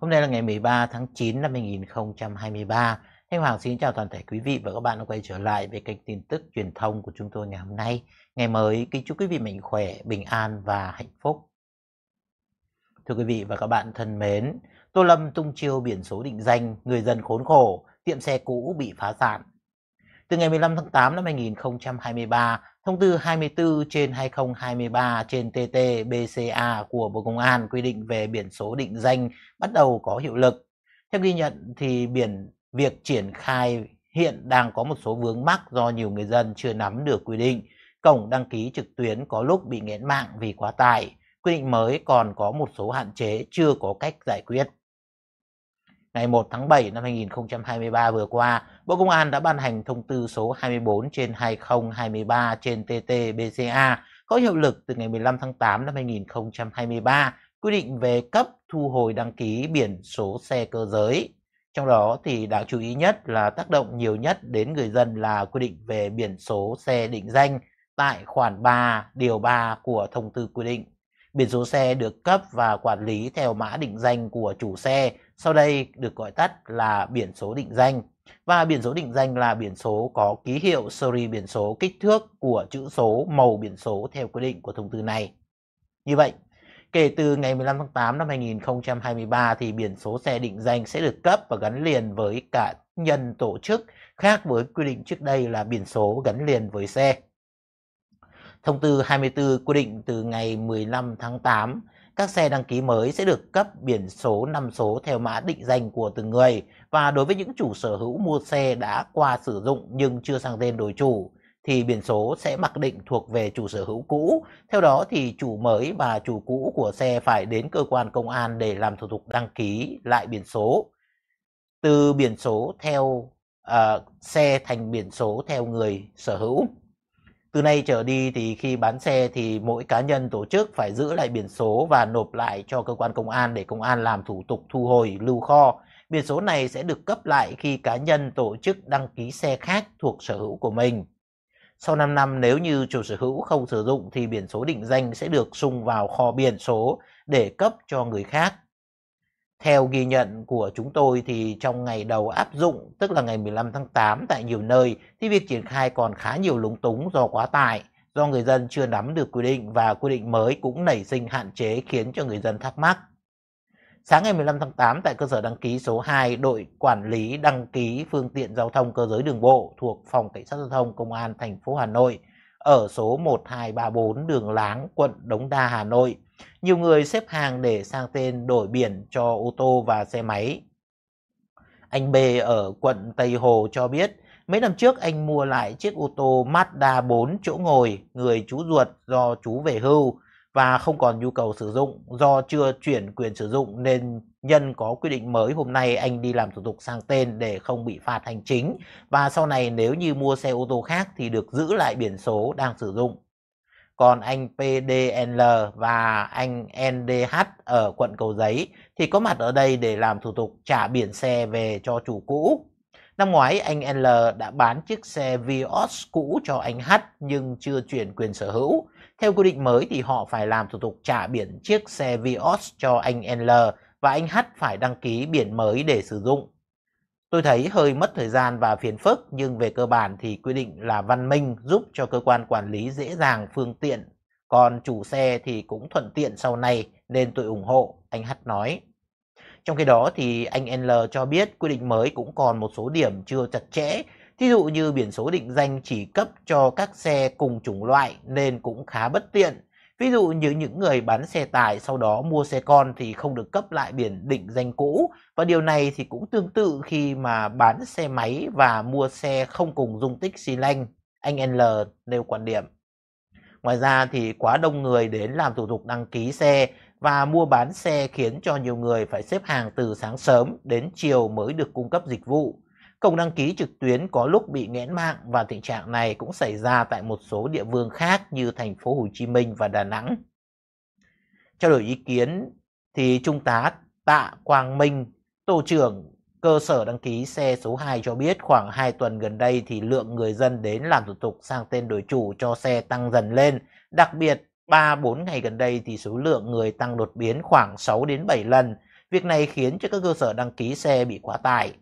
Hôm nay là ngày 13 tháng 9 năm 2023. Thanh Hoàng xin chào toàn thể quý vị và các bạn đã quay trở lại với kênh tin tức truyền thông của chúng tôi ngày hôm nay. Ngày mới kính chúc quý vị mạnh khỏe, bình an và hạnh phúc. Thưa quý vị và các bạn thân mến, Tô Lâm tung chiêu biển số định danh, người dân khốn khổ, tiệm xe cũ bị phá sản. Từ ngày 15 tháng 8 năm 2023, Thông tư 24 trên 2023 trên TT BCA của Bộ Công an quy định về biển số định danh bắt đầu có hiệu lực. Theo ghi nhận thì biển việc triển khai hiện đang có một số vướng mắc do nhiều người dân chưa nắm được quy định. Cổng đăng ký trực tuyến có lúc bị nghẽn mạng vì quá tải. Quy định mới còn có một số hạn chế chưa có cách giải quyết. Ngày 1 tháng 7 năm 2023 vừa qua, Bộ Công an đã ban hành thông tư số 24 trên 2023 trên TT BCA có hiệu lực từ ngày 15 tháng 8 năm 2023 quy định về cấp thu hồi đăng ký biển số xe cơ giới. Trong đó thì đáng chú ý nhất là tác động nhiều nhất đến người dân là quy định về biển số xe định danh tại khoản 3 điều 3 của thông tư quy định. Biển số xe được cấp và quản lý theo mã định danh của chủ xe, sau đây được gọi tắt là biển số định danh. Và biển số định danh là biển số có ký hiệu series biển số kích thước của chữ số màu biển số theo quy định của thông tư này. Như vậy, kể từ ngày 15 tháng 8 năm 2023 thì biển số xe định danh sẽ được cấp và gắn liền với cả nhân tổ chức khác với quy định trước đây là biển số gắn liền với xe. Thông tư 24 quy định từ ngày 15 tháng 8, các xe đăng ký mới sẽ được cấp biển số 5 số theo mã định danh của từng người và đối với những chủ sở hữu mua xe đã qua sử dụng nhưng chưa sang tên đổi chủ thì biển số sẽ mặc định thuộc về chủ sở hữu cũ. Theo đó thì chủ mới và chủ cũ của xe phải đến cơ quan công an để làm thủ tục đăng ký lại biển số. Từ biển số theo uh, xe thành biển số theo người sở hữu. Từ nay trở đi thì khi bán xe thì mỗi cá nhân tổ chức phải giữ lại biển số và nộp lại cho cơ quan công an để công an làm thủ tục thu hồi lưu kho. Biển số này sẽ được cấp lại khi cá nhân tổ chức đăng ký xe khác thuộc sở hữu của mình. Sau 5 năm nếu như chủ sở hữu không sử dụng thì biển số định danh sẽ được sung vào kho biển số để cấp cho người khác. Theo ghi nhận của chúng tôi thì trong ngày đầu áp dụng, tức là ngày 15 tháng 8 tại nhiều nơi, thì việc triển khai còn khá nhiều lúng túng do quá tải, do người dân chưa nắm được quy định và quy định mới cũng nảy sinh hạn chế khiến cho người dân thắc mắc. Sáng ngày 15 tháng 8 tại cơ sở đăng ký số 2, đội quản lý đăng ký phương tiện giao thông cơ giới đường bộ thuộc phòng cảnh sát giao thông công an thành phố Hà Nội ở số 1234 đường Láng, quận Đống Đa, Hà Nội nhiều người xếp hàng để sang tên đổi biển cho ô tô và xe máy. Anh B ở quận Tây Hồ cho biết, mấy năm trước anh mua lại chiếc ô tô Mazda 4 chỗ ngồi, người chú ruột do chú về hưu và không còn nhu cầu sử dụng do chưa chuyển quyền sử dụng nên nhân có quy định mới hôm nay anh đi làm thủ tục sang tên để không bị phạt hành chính và sau này nếu như mua xe ô tô khác thì được giữ lại biển số đang sử dụng còn anh PDNL và anh NDH ở quận Cầu Giấy thì có mặt ở đây để làm thủ tục trả biển xe về cho chủ cũ. Năm ngoái anh L đã bán chiếc xe Vios cũ cho anh H nhưng chưa chuyển quyền sở hữu. Theo quy định mới thì họ phải làm thủ tục trả biển chiếc xe Vios cho anh L và anh H phải đăng ký biển mới để sử dụng. Tôi thấy hơi mất thời gian và phiền phức nhưng về cơ bản thì quy định là văn minh giúp cho cơ quan quản lý dễ dàng phương tiện. Còn chủ xe thì cũng thuận tiện sau này nên tôi ủng hộ, anh H nói. Trong khi đó thì anh NL cho biết quy định mới cũng còn một số điểm chưa chặt chẽ. Thí dụ như biển số định danh chỉ cấp cho các xe cùng chủng loại nên cũng khá bất tiện. Ví dụ như những người bán xe tải sau đó mua xe con thì không được cấp lại biển định danh cũ và điều này thì cũng tương tự khi mà bán xe máy và mua xe không cùng dung tích xi lanh, anh L nêu quan điểm. Ngoài ra thì quá đông người đến làm thủ tục đăng ký xe và mua bán xe khiến cho nhiều người phải xếp hàng từ sáng sớm đến chiều mới được cung cấp dịch vụ. Cổng đăng ký trực tuyến có lúc bị nghẽn mạng và tình trạng này cũng xảy ra tại một số địa phương khác như thành phố Hồ Chí Minh và Đà Nẵng. Trao đổi ý kiến thì Trung tá Tạ Quang Minh, tổ trưởng cơ sở đăng ký xe số 2 cho biết khoảng 2 tuần gần đây thì lượng người dân đến làm thủ tục sang tên đổi chủ cho xe tăng dần lên. Đặc biệt 3-4 ngày gần đây thì số lượng người tăng đột biến khoảng 6 đến 7 lần. Việc này khiến cho các cơ sở đăng ký xe bị quá tải.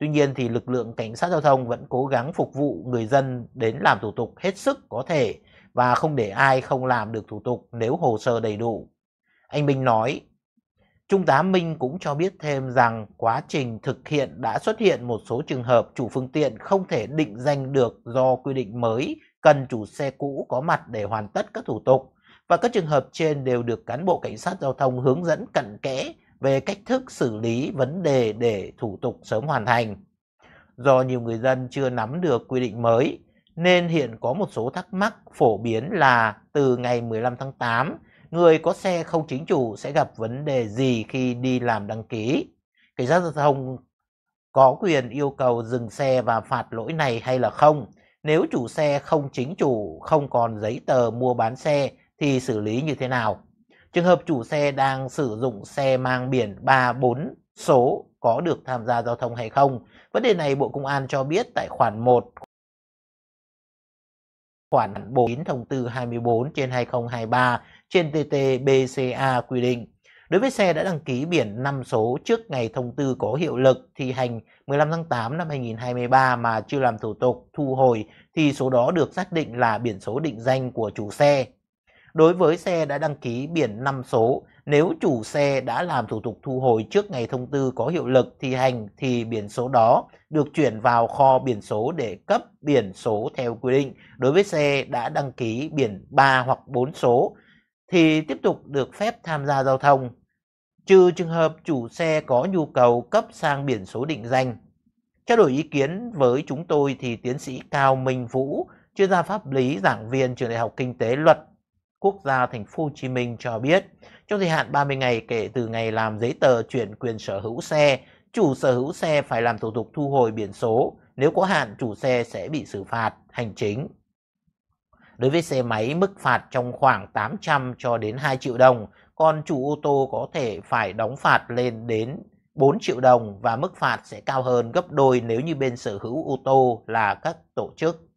Tuy nhiên thì lực lượng cảnh sát giao thông vẫn cố gắng phục vụ người dân đến làm thủ tục hết sức có thể và không để ai không làm được thủ tục nếu hồ sơ đầy đủ. Anh Minh nói, Trung tá Minh cũng cho biết thêm rằng quá trình thực hiện đã xuất hiện một số trường hợp chủ phương tiện không thể định danh được do quy định mới cần chủ xe cũ có mặt để hoàn tất các thủ tục và các trường hợp trên đều được cán bộ cảnh sát giao thông hướng dẫn cặn kẽ về cách thức xử lý vấn đề để thủ tục sớm hoàn thành. Do nhiều người dân chưa nắm được quy định mới nên hiện có một số thắc mắc phổ biến là từ ngày 15 tháng 8, người có xe không chính chủ sẽ gặp vấn đề gì khi đi làm đăng ký? Cảnh sát giao thông có quyền yêu cầu dừng xe và phạt lỗi này hay là không? Nếu chủ xe không chính chủ, không còn giấy tờ mua bán xe thì xử lý như thế nào? Trường hợp chủ xe đang sử dụng xe mang biển 34 số có được tham gia giao thông hay không? Vấn đề này Bộ Công an cho biết tại khoản 1 khoản 49 thông tư 24 trên 2023 trên TT BCA quy định. Đối với xe đã đăng ký biển 5 số trước ngày thông tư có hiệu lực thi hành 15 tháng 8 năm 2023 mà chưa làm thủ tục thu hồi thì số đó được xác định là biển số định danh của chủ xe Đối với xe đã đăng ký biển 5 số, nếu chủ xe đã làm thủ tục thu hồi trước ngày thông tư có hiệu lực thi hành thì biển số đó được chuyển vào kho biển số để cấp biển số theo quy định. Đối với xe đã đăng ký biển 3 hoặc 4 số thì tiếp tục được phép tham gia giao thông, trừ trường hợp chủ xe có nhu cầu cấp sang biển số định danh. Trao đổi ý kiến với chúng tôi thì tiến sĩ Cao Minh Vũ, chuyên gia pháp lý, giảng viên trường Đại học Kinh tế Luật quốc gia thành phố Hồ Chí Minh cho biết, trong thời hạn 30 ngày kể từ ngày làm giấy tờ chuyển quyền sở hữu xe, chủ sở hữu xe phải làm thủ tục thu hồi biển số, nếu có hạn chủ xe sẽ bị xử phạt hành chính. Đối với xe máy mức phạt trong khoảng 800 cho đến 2 triệu đồng, còn chủ ô tô có thể phải đóng phạt lên đến 4 triệu đồng và mức phạt sẽ cao hơn gấp đôi nếu như bên sở hữu ô tô là các tổ chức.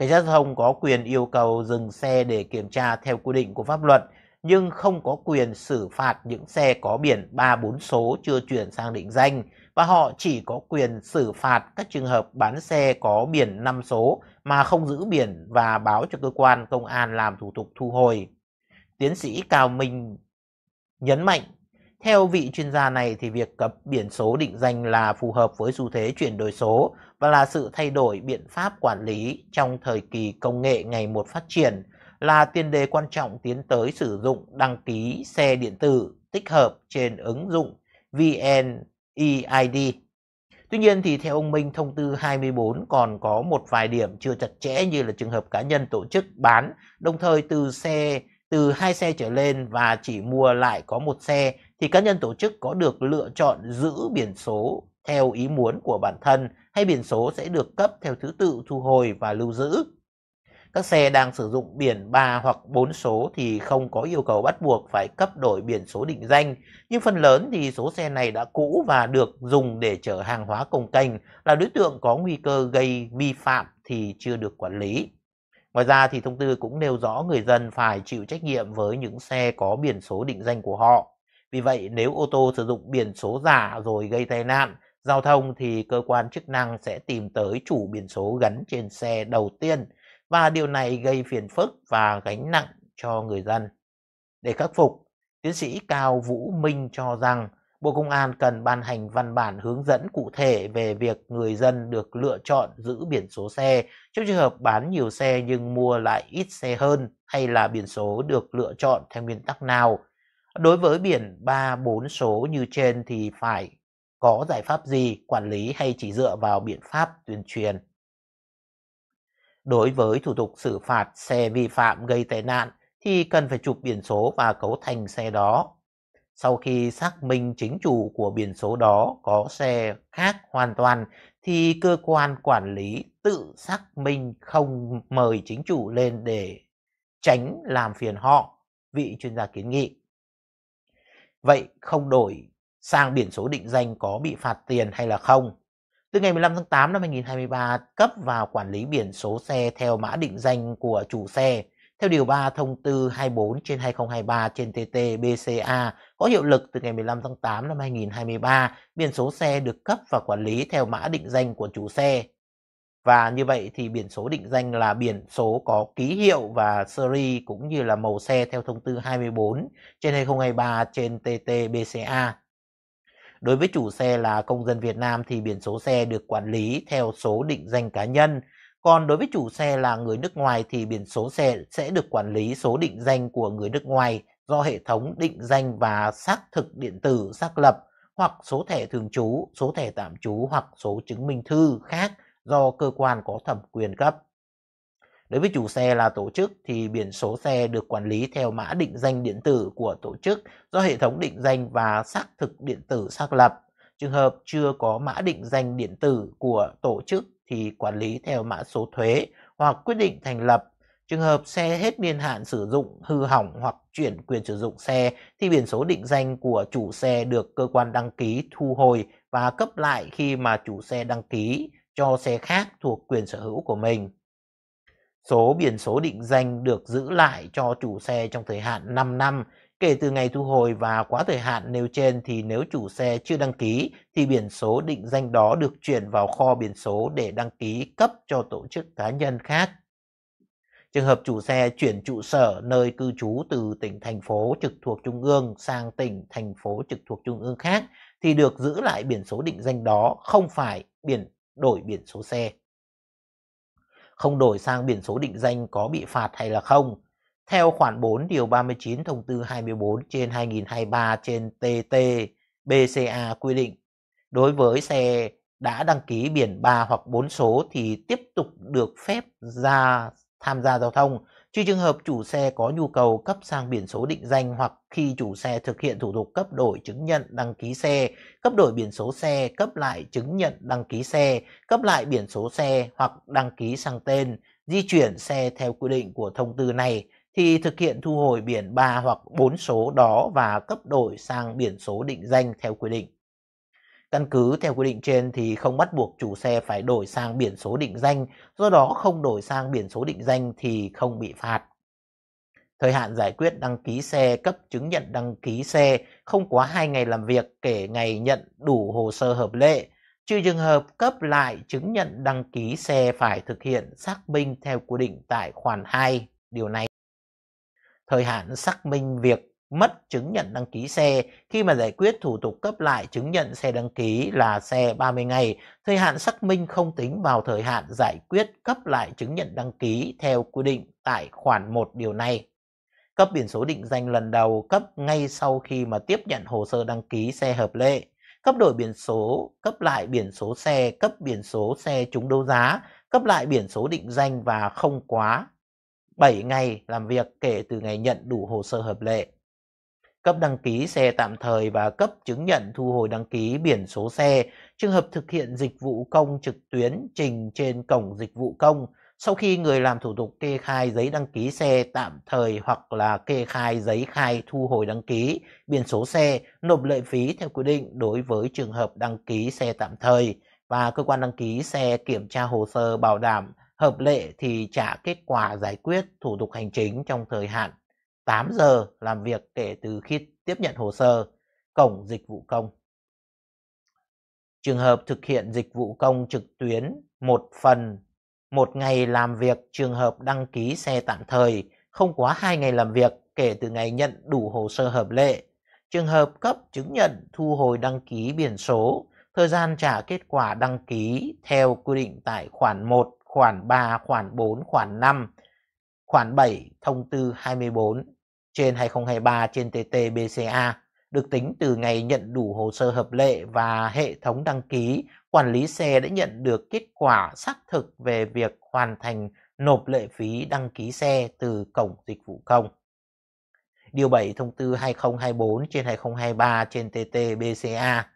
Cảnh sát giao thông có quyền yêu cầu dừng xe để kiểm tra theo quy định của pháp luật, nhưng không có quyền xử phạt những xe có biển 3-4 số chưa chuyển sang định danh và họ chỉ có quyền xử phạt các trường hợp bán xe có biển 5 số mà không giữ biển và báo cho cơ quan công an làm thủ tục thu hồi. Tiến sĩ Cao Minh nhấn mạnh theo vị chuyên gia này thì việc cập biển số định danh là phù hợp với xu thế chuyển đổi số và là sự thay đổi biện pháp quản lý trong thời kỳ công nghệ ngày một phát triển là tiền đề quan trọng tiến tới sử dụng đăng ký xe điện tử tích hợp trên ứng dụng VNEID. Tuy nhiên thì theo ông Minh thông tư 24 còn có một vài điểm chưa chặt chẽ như là trường hợp cá nhân tổ chức bán đồng thời từ xe từ hai xe trở lên và chỉ mua lại có một xe thì cá nhân tổ chức có được lựa chọn giữ biển số theo ý muốn của bản thân hay biển số sẽ được cấp theo thứ tự thu hồi và lưu giữ. Các xe đang sử dụng biển 3 hoặc 4 số thì không có yêu cầu bắt buộc phải cấp đổi biển số định danh, nhưng phần lớn thì số xe này đã cũ và được dùng để chở hàng hóa công cành là đối tượng có nguy cơ gây vi phạm thì chưa được quản lý. Ngoài ra thì thông tư cũng nêu rõ người dân phải chịu trách nhiệm với những xe có biển số định danh của họ. Vì vậy, nếu ô tô sử dụng biển số giả rồi gây tai nạn giao thông thì cơ quan chức năng sẽ tìm tới chủ biển số gắn trên xe đầu tiên và điều này gây phiền phức và gánh nặng cho người dân. Để khắc phục, tiến sĩ Cao Vũ Minh cho rằng Bộ Công an cần ban hành văn bản hướng dẫn cụ thể về việc người dân được lựa chọn giữ biển số xe trong trường hợp bán nhiều xe nhưng mua lại ít xe hơn hay là biển số được lựa chọn theo nguyên tắc nào Đối với biển 3, 4 số như trên thì phải có giải pháp gì quản lý hay chỉ dựa vào biện pháp tuyên truyền? Đối với thủ tục xử phạt xe vi phạm gây tai nạn thì cần phải chụp biển số và cấu thành xe đó. Sau khi xác minh chính chủ của biển số đó có xe khác hoàn toàn thì cơ quan quản lý tự xác minh không mời chính chủ lên để tránh làm phiền họ, vị chuyên gia kiến nghị. Vậy không đổi sang biển số định danh có bị phạt tiền hay là không? Từ ngày 15 tháng 8 năm 2023, cấp và quản lý biển số xe theo mã định danh của chủ xe theo Điều 3 Thông tư 24 trên 2023 trên TT BCA có hiệu lực từ ngày 15 tháng 8 năm 2023, biển số xe được cấp và quản lý theo mã định danh của chủ xe và như vậy thì biển số định danh là biển số có ký hiệu và series cũng như là màu xe theo thông tư 24 trên 2023 trên TT-BCA. Đối với chủ xe là công dân Việt Nam thì biển số xe được quản lý theo số định danh cá nhân. Còn đối với chủ xe là người nước ngoài thì biển số xe sẽ được quản lý số định danh của người nước ngoài do hệ thống định danh và xác thực điện tử xác lập hoặc số thẻ thường trú, số thẻ tạm trú hoặc số chứng minh thư khác – do cơ quan có thẩm quyền cấp. Đối với chủ xe là tổ chức thì biển số xe được quản lý theo mã định danh điện tử của tổ chức do hệ thống định danh và xác thực điện tử xác lập. Trường hợp chưa có mã định danh điện tử của tổ chức thì quản lý theo mã số thuế hoặc quyết định thành lập. Trường hợp xe hết niên hạn sử dụng, hư hỏng hoặc chuyển quyền sử dụng xe thì biển số định danh của chủ xe được cơ quan đăng ký thu hồi và cấp lại khi mà chủ xe đăng ký cho xe khác thuộc quyền sở hữu của mình. Số biển số định danh được giữ lại cho chủ xe trong thời hạn 5 năm kể từ ngày thu hồi và quá thời hạn nêu trên thì nếu chủ xe chưa đăng ký thì biển số định danh đó được chuyển vào kho biển số để đăng ký cấp cho tổ chức cá nhân khác. Trường hợp chủ xe chuyển trụ sở nơi cư trú từ tỉnh thành phố trực thuộc trung ương sang tỉnh thành phố trực thuộc trung ương khác thì được giữ lại biển số định danh đó không phải biển đổi biển số xe. Không đổi sang biển số định danh có bị phạt hay là không? Theo khoản 4 điều 39 thông tư 24 trên 2023 trên TT BCA quy định, đối với xe đã đăng ký biển 3 hoặc 4 số thì tiếp tục được phép ra tham gia giao thông trừ trường hợp chủ xe có nhu cầu cấp sang biển số định danh hoặc khi chủ xe thực hiện thủ tục cấp đổi chứng nhận đăng ký xe, cấp đổi biển số xe, cấp lại chứng nhận đăng ký xe, cấp lại biển số xe hoặc đăng ký sang tên, di chuyển xe theo quy định của thông tư này thì thực hiện thu hồi biển 3 hoặc 4 số đó và cấp đổi sang biển số định danh theo quy định. Căn cứ theo quy định trên thì không bắt buộc chủ xe phải đổi sang biển số định danh, do đó không đổi sang biển số định danh thì không bị phạt. Thời hạn giải quyết đăng ký xe cấp chứng nhận đăng ký xe không quá 2 ngày làm việc kể ngày nhận đủ hồ sơ hợp lệ, trừ trường hợp cấp lại chứng nhận đăng ký xe phải thực hiện xác minh theo quy định tại khoản 2 điều này. Thời hạn xác minh việc mất chứng nhận đăng ký xe khi mà giải quyết thủ tục cấp lại chứng nhận xe đăng ký là xe 30 ngày. Thời hạn xác minh không tính vào thời hạn giải quyết cấp lại chứng nhận đăng ký theo quy định tại khoản 1 điều này. Cấp biển số định danh lần đầu cấp ngay sau khi mà tiếp nhận hồ sơ đăng ký xe hợp lệ. Cấp đổi biển số, cấp lại biển số xe, cấp biển số xe trúng đấu giá, cấp lại biển số định danh và không quá 7 ngày làm việc kể từ ngày nhận đủ hồ sơ hợp lệ cấp đăng ký xe tạm thời và cấp chứng nhận thu hồi đăng ký biển số xe, trường hợp thực hiện dịch vụ công trực tuyến trình trên cổng dịch vụ công sau khi người làm thủ tục kê khai giấy đăng ký xe tạm thời hoặc là kê khai giấy khai thu hồi đăng ký, biển số xe, nộp lệ phí theo quy định đối với trường hợp đăng ký xe tạm thời và cơ quan đăng ký xe kiểm tra hồ sơ bảo đảm hợp lệ thì trả kết quả giải quyết thủ tục hành chính trong thời hạn 8 giờ làm việc kể từ khi tiếp nhận hồ sơ, cổng dịch vụ công. Trường hợp thực hiện dịch vụ công trực tuyến một phần một ngày làm việc trường hợp đăng ký xe tạm thời không quá 2 ngày làm việc kể từ ngày nhận đủ hồ sơ hợp lệ. Trường hợp cấp chứng nhận thu hồi đăng ký biển số, thời gian trả kết quả đăng ký theo quy định tại khoản 1, khoản 3, khoản 4, khoản 5 khoản 7 thông tư 24 trên 2023 trên TT BCA được tính từ ngày nhận đủ hồ sơ hợp lệ và hệ thống đăng ký quản lý xe đã nhận được kết quả xác thực về việc hoàn thành nộp lệ phí đăng ký xe từ cổng dịch vụ công. Điều 7 thông tư 2024 trên 2023 trên TT BCA.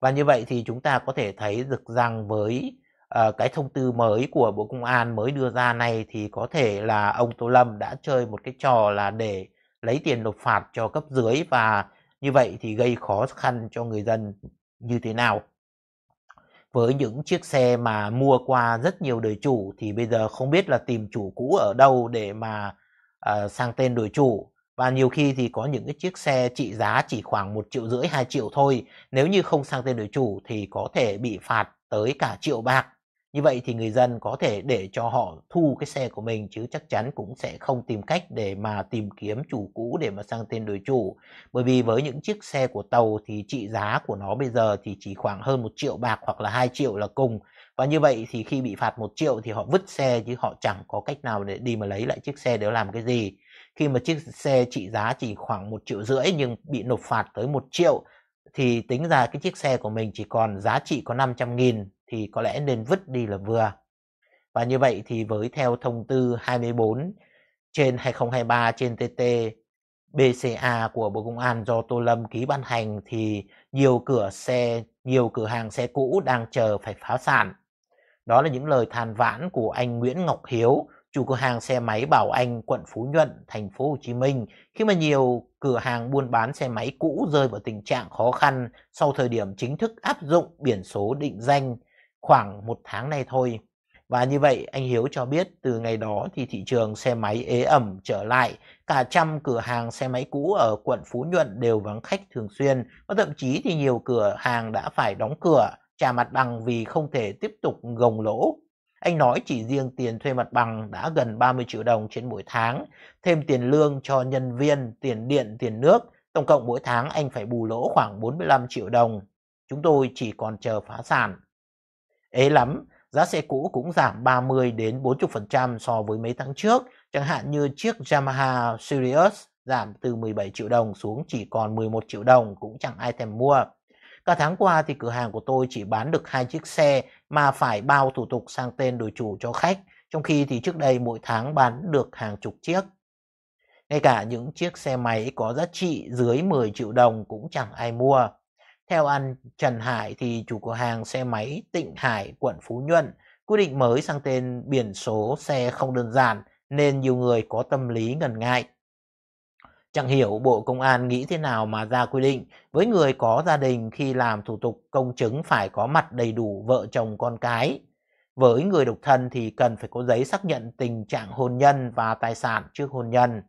Và như vậy thì chúng ta có thể thấy được rằng với Ờ, cái thông tư mới của Bộ Công an mới đưa ra này thì có thể là ông Tô Lâm đã chơi một cái trò là để lấy tiền nộp phạt cho cấp dưới và như vậy thì gây khó khăn cho người dân như thế nào với những chiếc xe mà mua qua rất nhiều đời chủ thì bây giờ không biết là tìm chủ cũ ở đâu để mà uh, sang tên đổi chủ và nhiều khi thì có những cái chiếc xe trị giá chỉ khoảng một triệu rưỡi hai triệu thôi nếu như không sang tên đổi chủ thì có thể bị phạt tới cả triệu bạc như vậy thì người dân có thể để cho họ thu cái xe của mình chứ chắc chắn cũng sẽ không tìm cách để mà tìm kiếm chủ cũ để mà sang tên đổi chủ. Bởi vì với những chiếc xe của tàu thì trị giá của nó bây giờ thì chỉ khoảng hơn một triệu bạc hoặc là hai triệu là cùng. Và như vậy thì khi bị phạt một triệu thì họ vứt xe chứ họ chẳng có cách nào để đi mà lấy lại chiếc xe để làm cái gì. Khi mà chiếc xe trị giá chỉ khoảng một triệu rưỡi nhưng bị nộp phạt tới một triệu thì tính ra cái chiếc xe của mình chỉ còn giá trị có 500 nghìn thì có lẽ nên vứt đi là vừa. Và như vậy thì với theo thông tư 24 trên 2023 trên TT BCA của Bộ Công an do Tô Lâm ký ban hành thì nhiều cửa xe, nhiều cửa hàng xe cũ đang chờ phải phá sản. Đó là những lời than vãn của anh Nguyễn Ngọc Hiếu, chủ cửa hàng xe máy Bảo Anh, quận Phú Nhuận, thành phố Hồ Chí Minh, khi mà nhiều cửa hàng buôn bán xe máy cũ rơi vào tình trạng khó khăn sau thời điểm chính thức áp dụng biển số định danh khoảng một tháng này thôi. Và như vậy anh Hiếu cho biết từ ngày đó thì thị trường xe máy ế ẩm trở lại, cả trăm cửa hàng xe máy cũ ở quận Phú Nhuận đều vắng khách thường xuyên và thậm chí thì nhiều cửa hàng đã phải đóng cửa, trả mặt bằng vì không thể tiếp tục gồng lỗ. Anh nói chỉ riêng tiền thuê mặt bằng đã gần 30 triệu đồng trên mỗi tháng, thêm tiền lương cho nhân viên, tiền điện, tiền nước, tổng cộng mỗi tháng anh phải bù lỗ khoảng 45 triệu đồng. Chúng tôi chỉ còn chờ phá sản. Ế lắm, giá xe cũ cũng giảm 30 đến 40% so với mấy tháng trước, chẳng hạn như chiếc Yamaha Sirius giảm từ 17 triệu đồng xuống chỉ còn 11 triệu đồng cũng chẳng ai thèm mua. Cả tháng qua thì cửa hàng của tôi chỉ bán được hai chiếc xe mà phải bao thủ tục sang tên đổi chủ cho khách, trong khi thì trước đây mỗi tháng bán được hàng chục chiếc. Ngay cả những chiếc xe máy có giá trị dưới 10 triệu đồng cũng chẳng ai mua. Theo anh Trần Hải thì chủ cửa hàng xe máy Tịnh Hải, quận Phú Nhuận, quy định mới sang tên biển số xe không đơn giản nên nhiều người có tâm lý ngần ngại. Chẳng hiểu Bộ Công an nghĩ thế nào mà ra quy định với người có gia đình khi làm thủ tục công chứng phải có mặt đầy đủ vợ chồng con cái. Với người độc thân thì cần phải có giấy xác nhận tình trạng hôn nhân và tài sản trước hôn nhân.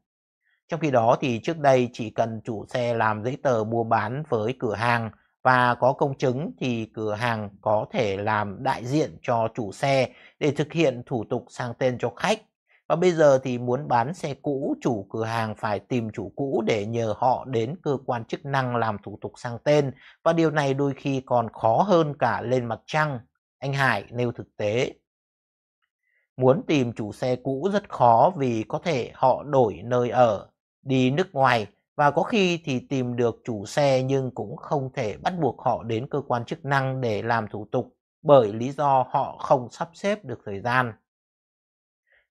Trong khi đó thì trước đây chỉ cần chủ xe làm giấy tờ mua bán với cửa hàng và có công chứng thì cửa hàng có thể làm đại diện cho chủ xe để thực hiện thủ tục sang tên cho khách. Và bây giờ thì muốn bán xe cũ, chủ cửa hàng phải tìm chủ cũ để nhờ họ đến cơ quan chức năng làm thủ tục sang tên. Và điều này đôi khi còn khó hơn cả lên mặt trăng. Anh Hải nêu thực tế. Muốn tìm chủ xe cũ rất khó vì có thể họ đổi nơi ở, đi nước ngoài và có khi thì tìm được chủ xe nhưng cũng không thể bắt buộc họ đến cơ quan chức năng để làm thủ tục bởi lý do họ không sắp xếp được thời gian.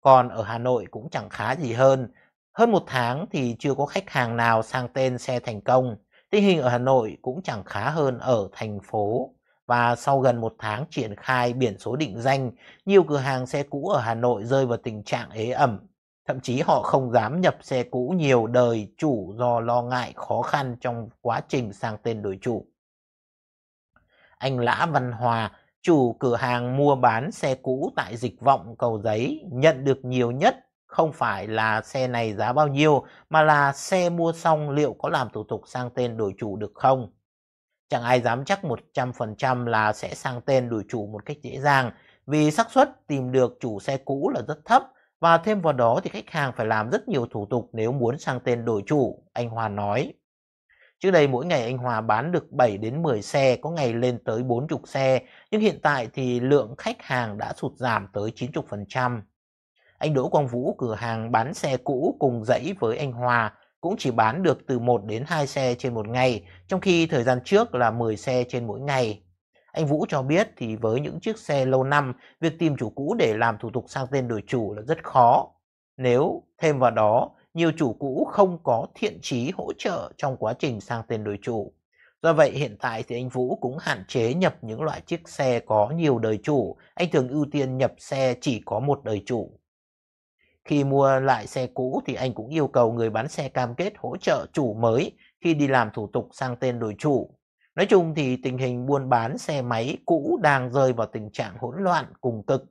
Còn ở Hà Nội cũng chẳng khá gì hơn, hơn một tháng thì chưa có khách hàng nào sang tên xe thành công. Tình hình ở Hà Nội cũng chẳng khá hơn ở thành phố. Và sau gần một tháng triển khai biển số định danh, nhiều cửa hàng xe cũ ở Hà Nội rơi vào tình trạng ế ẩm Thậm chí họ không dám nhập xe cũ nhiều đời chủ do lo ngại khó khăn trong quá trình sang tên đổi chủ. Anh Lã Văn Hòa, chủ cửa hàng mua bán xe cũ tại Dịch Vọng Cầu Giấy, nhận được nhiều nhất không phải là xe này giá bao nhiêu mà là xe mua xong liệu có làm thủ tục sang tên đổi chủ được không. Chẳng ai dám chắc 100% là sẽ sang tên đổi chủ một cách dễ dàng vì xác suất tìm được chủ xe cũ là rất thấp và thêm vào đó thì khách hàng phải làm rất nhiều thủ tục nếu muốn sang tên đổi chủ, anh Hòa nói. Trước đây mỗi ngày anh Hòa bán được 7 đến 10 xe, có ngày lên tới 40 xe, nhưng hiện tại thì lượng khách hàng đã sụt giảm tới 90%. Anh Đỗ Quang Vũ cửa hàng bán xe cũ cùng dãy với anh Hòa cũng chỉ bán được từ 1 đến 2 xe trên một ngày, trong khi thời gian trước là 10 xe trên mỗi ngày. Anh Vũ cho biết thì với những chiếc xe lâu năm, việc tìm chủ cũ để làm thủ tục sang tên đổi chủ là rất khó. Nếu thêm vào đó, nhiều chủ cũ không có thiện trí hỗ trợ trong quá trình sang tên đổi chủ. Do vậy hiện tại thì anh Vũ cũng hạn chế nhập những loại chiếc xe có nhiều đời chủ, anh thường ưu tiên nhập xe chỉ có một đời chủ. Khi mua lại xe cũ thì anh cũng yêu cầu người bán xe cam kết hỗ trợ chủ mới khi đi làm thủ tục sang tên đổi chủ. Nói chung thì tình hình buôn bán xe máy cũ đang rơi vào tình trạng hỗn loạn cùng cực.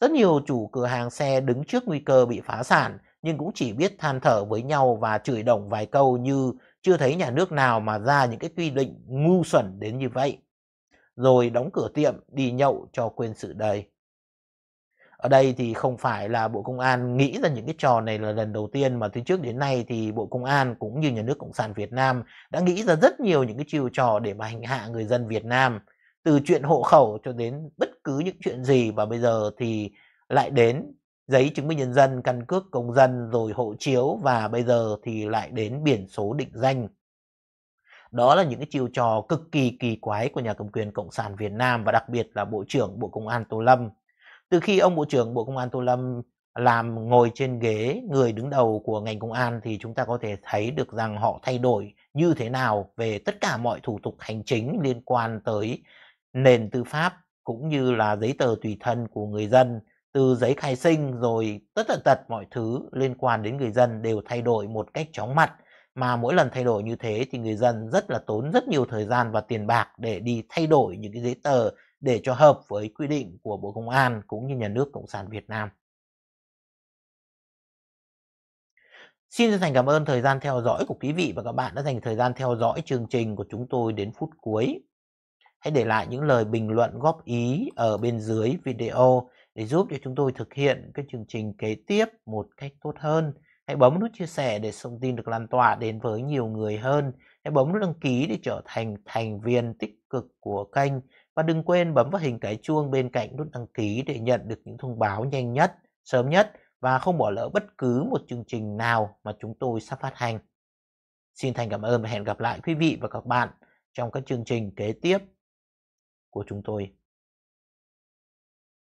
Rất nhiều chủ cửa hàng xe đứng trước nguy cơ bị phá sản nhưng cũng chỉ biết than thở với nhau và chửi đồng vài câu như chưa thấy nhà nước nào mà ra những cái quy định ngu xuẩn đến như vậy. Rồi đóng cửa tiệm đi nhậu cho quên sự đời ở đây thì không phải là Bộ Công an nghĩ ra những cái trò này là lần đầu tiên mà từ trước đến nay thì Bộ Công an cũng như nhà nước Cộng sản Việt Nam đã nghĩ ra rất nhiều những cái chiêu trò để mà hành hạ người dân Việt Nam từ chuyện hộ khẩu cho đến bất cứ những chuyện gì và bây giờ thì lại đến giấy chứng minh nhân dân, căn cước công dân rồi hộ chiếu và bây giờ thì lại đến biển số định danh. Đó là những cái chiêu trò cực kỳ kỳ quái của nhà cầm quyền Cộng sản Việt Nam và đặc biệt là Bộ trưởng Bộ Công an Tô Lâm từ khi ông bộ trưởng bộ công an tô lâm làm ngồi trên ghế người đứng đầu của ngành công an thì chúng ta có thể thấy được rằng họ thay đổi như thế nào về tất cả mọi thủ tục hành chính liên quan tới nền tư pháp cũng như là giấy tờ tùy thân của người dân từ giấy khai sinh rồi tất tần tật mọi thứ liên quan đến người dân đều thay đổi một cách chóng mặt mà mỗi lần thay đổi như thế thì người dân rất là tốn rất nhiều thời gian và tiền bạc để đi thay đổi những cái giấy tờ để cho hợp với quy định của Bộ Công an cũng như nhà nước Cộng sản Việt Nam. Xin chân thành cảm ơn thời gian theo dõi của quý vị và các bạn đã dành thời gian theo dõi chương trình của chúng tôi đến phút cuối. Hãy để lại những lời bình luận góp ý ở bên dưới video để giúp cho chúng tôi thực hiện các chương trình kế tiếp một cách tốt hơn. Hãy bấm nút chia sẻ để thông tin được lan tỏa đến với nhiều người hơn. Hãy bấm nút đăng ký để trở thành thành viên tích cực của kênh và đừng quên bấm vào hình cái chuông bên cạnh nút đăng ký để nhận được những thông báo nhanh nhất, sớm nhất và không bỏ lỡ bất cứ một chương trình nào mà chúng tôi sắp phát hành. Xin thành cảm ơn và hẹn gặp lại quý vị và các bạn trong các chương trình kế tiếp của chúng tôi.